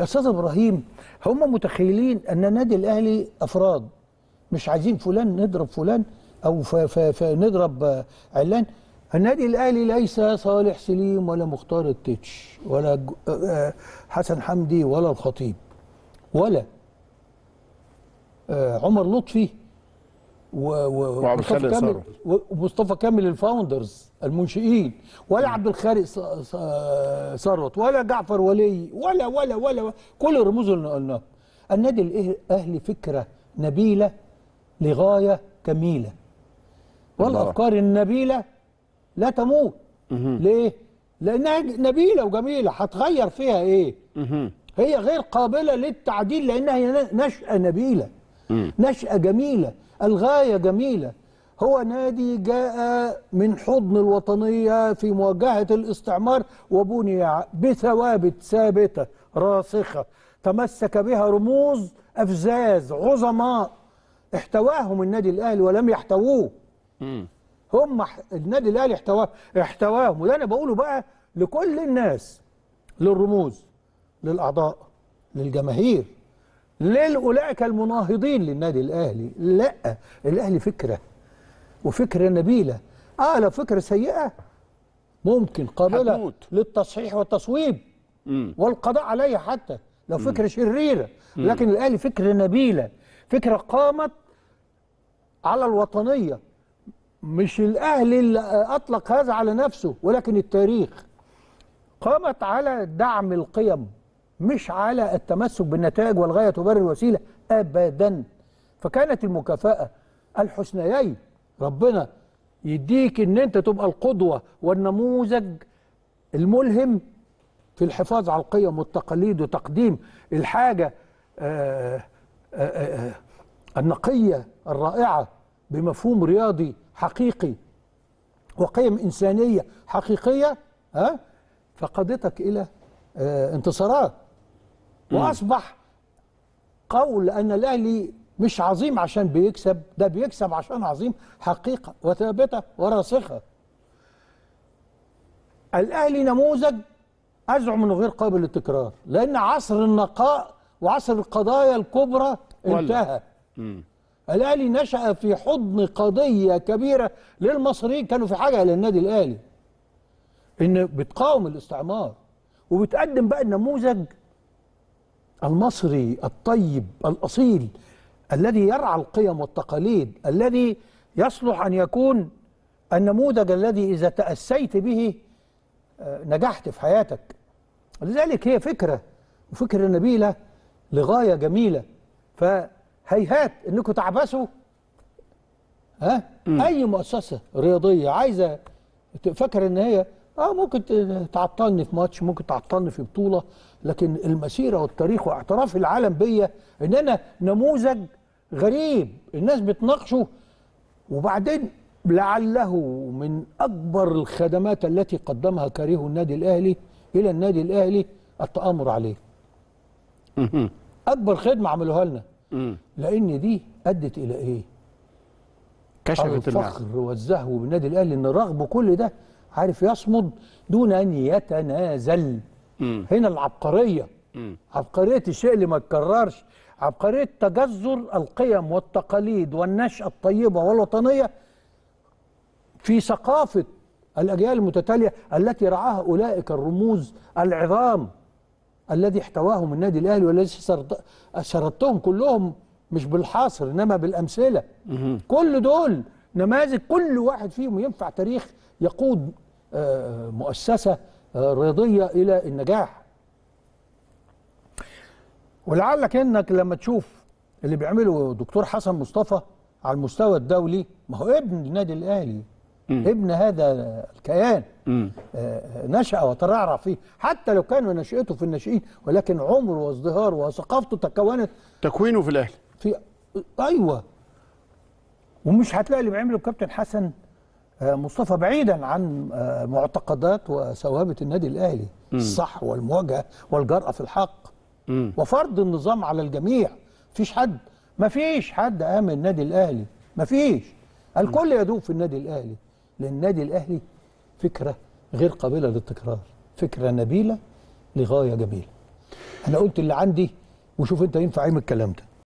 يا استاذ ابراهيم هم متخيلين ان النادي الاهلي افراد مش عايزين فلان نضرب فلان او ف ف ف نضرب علان النادي الاهلي ليس صالح سليم ولا مختار التتش ولا آه، آه، حسن حمدي ولا الخطيب ولا آه، عمر لطفي ومصطفى كامل ومصطفى كامل الفاوندرز المنشئين ولا عبد الخالق ثروت ولا جعفر ولي ولا ولا ولا, ولا كل الرموز اللي قلناها النادي الاهلي فكره نبيله لغايه كميله والافكار النبيله لا تموت ليه؟ لانها نبيله وجميله هتغير فيها ايه؟ هي غير قابله للتعديل لانها نشأه نبيله نشأة جميلة الغاية جميلة هو نادي جاء من حضن الوطنية في مواجهة الاستعمار وبني بثوابت ثابتة راسخة تمسك بها رموز أفزاز عظماء احتواهم النادي الأهلي ولم يحتووه هم النادي الأهلي احتواه احتواهم وده أنا بقوله بقى لكل الناس للرموز للأعضاء للجماهير لأولئك المناهضين للنادي الأهلي لا الأهلي فكرة وفكرة نبيلة اه لو فكرة سيئة ممكن قابلة هتموت. للتصحيح والتصويب والقضاء عليها حتى لو فكرة مم. شريرة لكن مم. الأهلي فكرة نبيلة فكرة قامت على الوطنية مش الأهلي اللي أطلق هذا على نفسه ولكن التاريخ قامت على دعم القيم مش على التمسك بالنتائج والغاية تبرر الوسيلة أبدا فكانت المكافأة الحسنيين ربنا يديك ان انت تبقى القدوة والنموذج الملهم في الحفاظ على القيم والتقاليد وتقديم الحاجة آه، آه، آه، النقية الرائعة بمفهوم رياضي حقيقي وقيم إنسانية حقيقية ها فقادتك إلى انتصارات واصبح قول ان الاهلي مش عظيم عشان بيكسب ده بيكسب عشان عظيم حقيقه وثابته وراسخه الاهلي نموذج ازعم انه غير قابل للتكرار لان عصر النقاء وعصر القضايا الكبرى انتهى الاهلي نشا في حضن قضيه كبيره للمصريين كانوا في حاجه للنادي الاهلي ان بتقاوم الاستعمار وبتقدم بقى النموذج المصري الطيب الأصيل الذي يرعى القيم والتقاليد الذي يصلح أن يكون النموذج الذي إذا تأسيت به آه، نجحت في حياتك لذلك هي فكرة وفكرة نبيلة لغاية جميلة فهيهات أنكم تعبسوا ها أي مؤسسة رياضية عايزة فكر أن هي اه ممكن تعطلني في ماتش ممكن تعطلني في بطوله لكن المسيره والتاريخ واعتراف العالم بيا ان انا نموذج غريب الناس بتناقشه وبعدين لعله من اكبر الخدمات التي قدمها كريه النادي الاهلي الى النادي الاهلي التامر عليه اكبر خدمه عملوها لنا لان دي ادت الى ايه كشفت الفخر والزهو بالنادي الاهلي ان رغم كل ده عارف يصمد دون أن يتنازل مم. هنا العبقرية مم. عبقرية الشيء اللي ما تكررش عبقرية تجذر القيم والتقاليد والنشأة الطيبة والوطنية في ثقافة الأجيال المتتالية التي رعاها أولئك الرموز العظام الذي احتواهم النادي الأهلي والذي شردتهم كلهم مش بالحاصر إنما بالأمثلة كل دول نماذج كل واحد فيهم ينفع تاريخ يقود آه، مؤسسة آه، رياضية إلى النجاح ولعلك انك لما تشوف اللي بيعمله دكتور حسن مصطفى على المستوى الدولي ما هو ابن النادي الاهلي م. ابن هذا الكيان آه، نشأ وترعرع فيه حتى لو كان نشأته في الناشئين ولكن عمره وازدهاره وثقافته تكونت تكوينه في الاهلي في ايوه ومش هتلاقي اللي بيعمله الكابتن حسن آه، مصطفى بعيدا عن آه، معتقدات وثوابت النادي الاهلي الصح والمواجهه والجرأه في الحق وفرض النظام على الجميع مفيش حد مفيش حد قام النادي الاهلي مفيش الكل يدوب في النادي الاهلي لان النادي الاهلي فكره غير قابله للتكرار فكره نبيله لغايه جميله انا قلت اللي عندي وشوف انت ينفع ايه من الكلام ده